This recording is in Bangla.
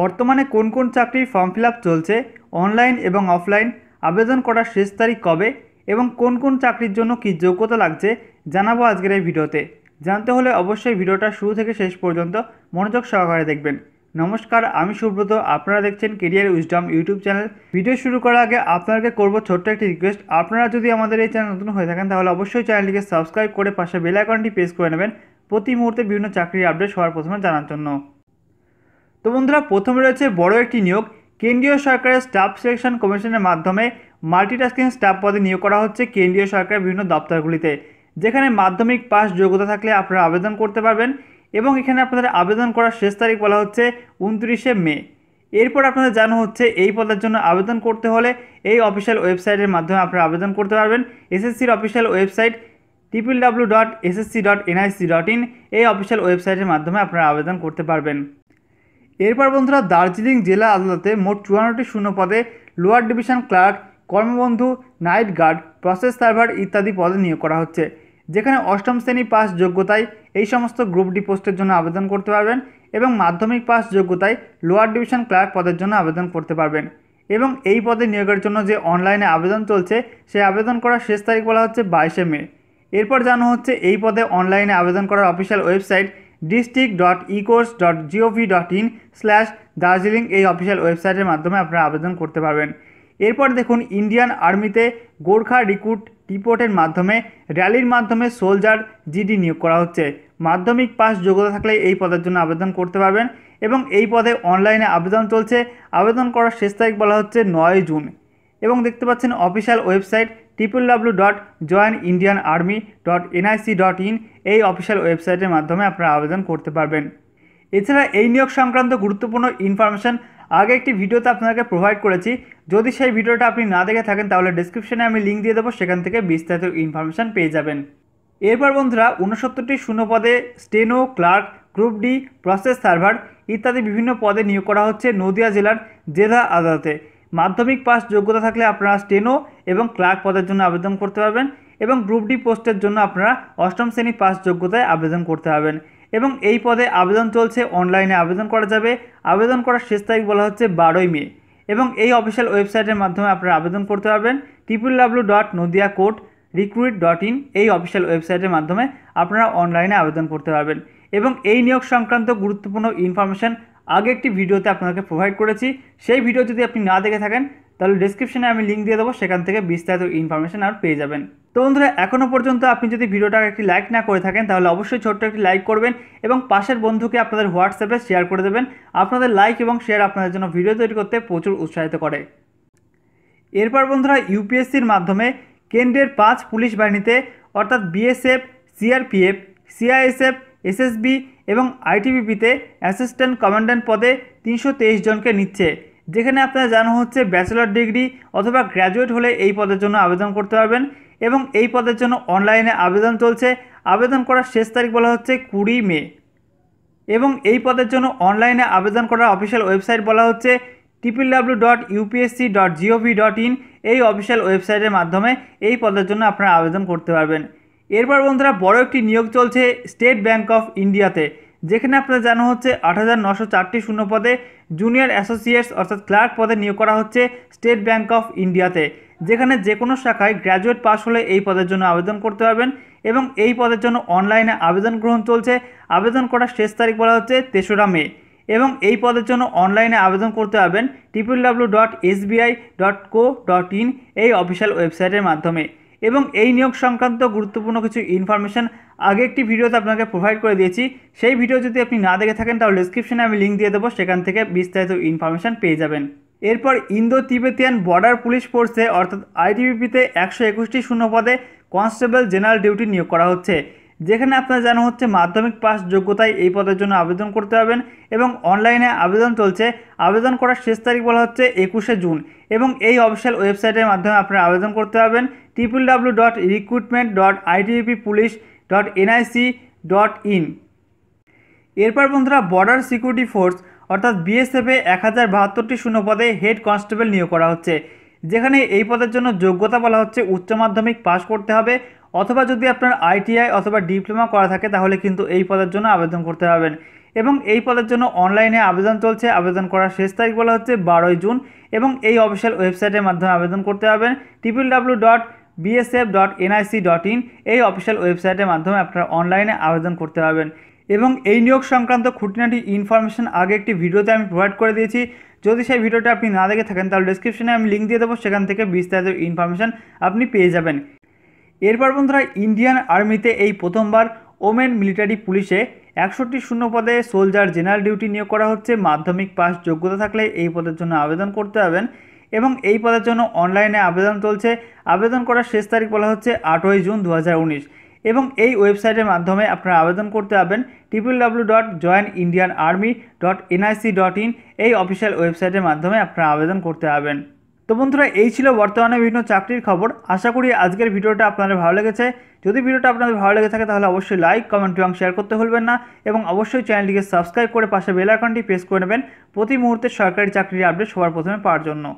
বর্তমানে কোন কোন চাকরির ফর্ম ফিল চলছে অনলাইন এবং অফলাইন আবেদন করার শেষ তারিখ কবে এবং কোন কোন চাকরির জন্য কি যোগ্যতা লাগছে জানাবো আজকের এই ভিডিওতে জানতে হলে অবশ্যই ভিডিওটা শুরু থেকে শেষ পর্যন্ত মনোযোগ সহকারে দেখবেন নমস্কার আমি সুব্রত আপনারা দেখছেন career wisdom YouTube channel video শুরু করার আগে আপনাদেরকে করব ছোট্ট একটি রিকোয়েস্ট আপনারা যদি আমাদের এই চ্যানেল নতুন হয়ে থাকেন তাহলে অবশ্যই চ্যানেলটিকে সাবস্ক্রাইব করে পাশে বেল আইকনটি প্রেস করে নেবেন প্রতি মুহূর্তে বিভিন্ন চাকরির আপডেট সবার প্রথমে জানার জন্য তো বন্ধুরা প্রথমে রয়েছে বড় একটি নিয়োগ কেন্দ্রীয় সরকারের স্টাফ সিলেকশন কমিশনের মাধ্যমে মাল্টিটাস্কিং স্টাফ পদে নিয়োগ করা হচ্ছে কেন্দ্রীয় সরকারের বিভিন্ন দপ্তরগুলিতে যেখানে মাধ্যমিক পাস যোগ্যতা থাকলে আপনারা আবেদন করতে পারবেন এবং এখানে আপনাদের আবেদন করার শেষ তারিখ বলা হচ্ছে উনত্রিশে মে এরপর আপনাদের জানা হচ্ছে এই পদের জন্য আবেদন করতে হলে এই অফিসিয়াল ওয়েবসাইটের মাধ্যমে আপনারা আবেদন করতে পারবেন এসএসসির official website triple W dot SSC dot NIC dot in এই অফিসিয়াল ওয়েবসাইটের মাধ্যমে আপনারা আবেদন করতে পারবেন এরপর বন্ধুরা দার্জিলিং জেলা আদালতে মোট চুয়ান্নটি শূন্য পদে লোয়ার ডিভিশন ক্লার্ক কর্মবন্ধু নাইট গার্ড প্রসেস সার্ভার ইত্যাদি পদে নিয়োগ করা হচ্ছে যেখানে অষ্টম শ্রেণী পাস যোগ্যতায় এই সমস্ত গ্রুপ ডি পোস্টের জন্য আবেদন করতে পারবেন এবং মাধ্যমিক পাস যোগ্যতায় লোয়ার ডিভিশন ক্লার্ক পদের জন্য আবেদন করতে পারবেন এবং এই পদে নিয়োগের জন্য যে অনলাইনে আবেদন চলছে সেই আবেদন করার শেষ তারিখ বলা হচ্ছে বাইশে মে এরপর জানা হচ্ছে এই পদে অনলাইনে আবেদন করার official website district dot ecourts dot gov dot in slash Darjeeling এই অফিসিয়াল ওয়েবসাইটের মাধ্যমে আপনারা আবেদন করতে পারবেন এরপর দেখুন ইন্ডিয়ান আর্মিতে গোর্খা রিক্রুট রিপোর্টের মাধ্যমে র্যালির মাধ্যমে সোলজার জিডি নিয়োগ করা হচ্ছে মাধ্যমিক পাস যোগ্যতা থাকলে এই পদের জন্য আবেদন করতে পারবেন এবং এই পদে অনলাইনে আবেদন চলছে আবেদন করার শেষ তারিখ বলা হচ্ছে নয় জুন এবং দেখতে পাচ্ছেন official website triple W dot join Indian army dot NIC dot in এই অফিসিয়াল ওয়েবসাইটের মাধ্যমে আপনারা আবেদন করতে পারবেন এছাড়া এই নিয়োগ সংক্রান্ত গুরুত্বপূর্ণ ইনফরমেশান আগে একটি ভিডিওতে আপনাকে প্রোভাইড করেছি যদি সেই ভিডিওটা আপনি না দেখে থাকেন তাহলে ডিসক্রিপশানে আমি লিঙ্ক দিয়ে দেবো সেখান থেকে বিস্তারিত ইনফরমেশান পেয়ে যাবেন এরপর বন্ধুরা উনসত্তরটি শূন্যপদে steno clerk group D process server ইত্যাদি বিভিন্ন পদে নিয়োগ করা হচ্ছে নদিয়া জেলার জেলা আদালতে মাধ্যমিক পাস যোগ্যতা থাকলে আপনারা স্টেনো এবং ক্লার্ক পদের জন্য আবেদন করতে পারবেন এবং গ্রুপ ডি পোস্টের জন্য আপনারা অষ্টম শ্রেণী পাস যোগ্যতায় আবেদন করতে পারবেন এবং এই পদে আবেদন চলছে অনলাইনে আবেদন করা যাবে আবেদন করার শেষ তারিখ বলা হচ্ছে বারোই মে এবং এই অফিসিয়াল ওয়েবসাইটের মাধ্যমে আপনারা আবেদন করতে পারবেন triple W dot Nadia court recruit dot in এই অফিসিয়াল ওয়েবসাইটের মাধ্যমে আপনারা অনলাইনে আবেদন করতে পারবেন এবং এই নিয়োগ সংক্রান্ত গুরুত্বপূর্ণ ইনফরমেশান আগে একটি ভিডিওতে আপনাকে প্রোভাইড করেছি সেই ভিডিও যদি আপনি না দেখে থাকেন তাহলে ডিসক্রিপশনে আমি লিঙ্ক দিয়ে দেবো সেখান থেকে বিস্তারিত ইনফরমেশান আর পেয়ে যাবেন তো বন্ধুরা এখনও পর্যন্ত আপনি যদি ভিডিওটা একটি লাইক না করে থাকেন তাহলে অবশ্যই ছোট্ট একটি লাইক করবেন এবং পাশের বন্ধুকে আপনাদের হোয়াটসঅ্যাপে শেয়ার করে দেবেন আপনাদের লাইক এবং শেয়ার আপনাদের জন্য ভিডিও তৈরি করতে প্রচুর উৎসাহিত করে এরপর বন্ধুরা ইউপিএসসির মাধ্যমে কেন্দ্রের পাঁচ পুলিশ বাহিনীতে অর্থাৎ বিএসএফ সিআরপিএফ সিআইএসএফ এসএসবি এবং আইটিবিপিতে অ্যাসিস্ট্যান্ট কমান্ড্যান্ট পদে তিনশো জনকে নিচ্ছে যেখানে আপনারা জানা হচ্ছে ব্যাচেলর ডিগ্রি অথবা গ্র্যাজুয়েট হলে এই পদের জন্য আবেদন করতে পারবেন এবং এই পদের জন্য অনলাইনে আবেদন চলছে আবেদন করার শেষ তারিখ বলা হচ্ছে কুড়ি মে এবং এই পদের জন্য অনলাইনে আবেদন করার অফিসিয়াল ওয়েবসাইট বলা হচ্ছে triple W dot UPSC dot gov dot in এই অফিসিয়াল ওয়েবসাইটের মাধ্যমে এই পদের জন্য আপনারা আবেদন করতে পারবেন এরপর বন্ধুরা বড় একটি নিয়োগ চলছে স্টেট ব্যাংক অফ ইন্ডিয়াতে যেখানে আপনারা জানা হচ্ছে আট হাজার নশো চারটি শূন্য পদে জুনিয়র অ্যাসোসিয়েটস অর্থাৎ ক্লার্ক পদে নিয়োগ করা হচ্ছে স্টেট ব্যাংক অফ ইন্ডিয়াতে যেখানে যে কোনো শাখায় গ্র্যাজুয়েট পাস হলে এই পদের জন্য আবেদন করতে পারবেন এবং এই পদের জন্য অনলাইনে আবেদন গ্রহণ চলছে আবেদন করার শেষ তারিখ বলা হচ্ছে তেসরা মে এবং এই পদের জন্য অনলাইনে আবেদন করতে পারবেন triple W dot SBI dot co dot in এই অফিসিয়াল ওয়েবসাইটের মাধ্যমে এবং এই নিয়োগ সংক্রান্ত গুরুত্বপূর্ণ কিছু ইনফরমেশান আগে একটি ভিডিওতে আপনাকে প্রোভাইড করে দিয়েছি সেই ভিডিও যদি আপনি না দেখে থাকেন তাহলে ডিসক্রিপশানে আমি লিঙ্ক দিয়ে দেবো সেখান থেকে বিস্তারিত ইনফরমেশান পেয়ে যাবেন এরপর ইন্দো তিবেতিয়ান বর্ডার পুলিশ ফোর্সে অর্থাৎ আইটিবিপিতে একশো একুশটি শূন্য পদে কনস্টেবল জেনারেল ডিউটি নিয়োগ করা হচ্ছে যেখানে আপনার জানা হচ্ছে মাধ্যমিক পাস যোগ্যতায় এই পদের জন্য আবেদন করতে পারবেন এবং অনলাইনে আবেদন চলছে আবেদন করার শেষ তারিখ বলা হচ্ছে একুশে জুন এবং এই অফিসিয়াল ওয়েবসাইটের মাধ্যমে আপনারা আবেদন করতে পারবেন triple W dot recruitment dot ITBP police dot NIC dot in এরপর বন্ধুরা বর্ডার সিকিউরিটি ফোর্স অর্থাৎ বিএসএফে এক হাজার বাহাত্তরটি শূন্য পদে হেড কনস্টেবল নিয়োগ করা হচ্ছে যেখানে এই পদের জন্য যোগ্যতা বলা হচ্ছে উচ্চ মাধ্যমিক পাশ করতে হবে অথবা যদি আপনার আইটিআই অথবা ডিপ্লোমা করা থাকে তাহলে কিন্তু এই পদের জন্য আবেদন করতে পারবেন এবং এই পদের জন্য অনলাইনে আবেদন চলছে আবেদন করার শেষ তারিখ বলা হচ্ছে বারোই জুন এবং এই অফিসিয়াল ওয়েবসাইটের মাধ্যমে আবেদন করতে পারবেন triple W dot BSF dot NIC dot in এই অফিসিয়াল ওয়েবসাইটের মাধ্যমে আপনারা অনলাইনে আবেদন করতে পারবেন এবং এই নিয়োগ সংক্রান্ত খুঁটিনাটি ইনফরমেশন আগে একটি ভিডিওতে আমি প্রোভাইড করে দিয়েছি যদি সেই ভিডিওটা আপনি না দেখে থাকেন তাহলে ডিসক্রিপশনে আমি লিঙ্ক দিয়ে দেবো সেখান থেকে বিস্তারিত ইনফরমেশান আপনি পেয়ে যাবেন এরপর বন্ধুরা ইন্ডিয়ান আর্মিতে এই প্রথমবার ওমেন মিলিটারি পুলিশে একষট্টি শূন্য পদে সোলজার জেনারেল ডিউটি নিয়োগ করা হচ্ছে মাধ্যমিক পাস যোগ্যতা থাকলে এই পদের জন্য আবেদন করতে হবেন এবং এই পদের জন্য অনলাইনে আবেদন চলছে আবেদন করার শেষ তারিখ বলা হচ্ছে আটই জুন দু এবং এই ওয়েবসাইটের মাধ্যমে আপনারা আবেদন করতে পারবেন triple W dot join Indian army dot NIC dot in এই অফিসিয়াল ওয়েবসাইটের মাধ্যমে আপনারা আবেদন করতে পারবেন তো বন্ধুরা এই ছিল বর্তমানে বিভিন্ন চাকরির খবর আশা করি আজকের ভিডিওটা আপনাদের ভালো লেগেছে যদি ভিডিওটা আপনাদের ভালো লেগে থাকে তাহলে অবশ্যই লাইক কমেন্ট এবং শেয়ার করতে ভুলবেন না এবং অবশ্যই চ্যানেলটিকে সাবস্ক্রাইব করে পাশে বেল আইকনটি প্রেস করে নেবেন প্রতি মুহূর্তে সরকারি চাকরির আপডেট সবার প্রথমে পাওয়ার জন্য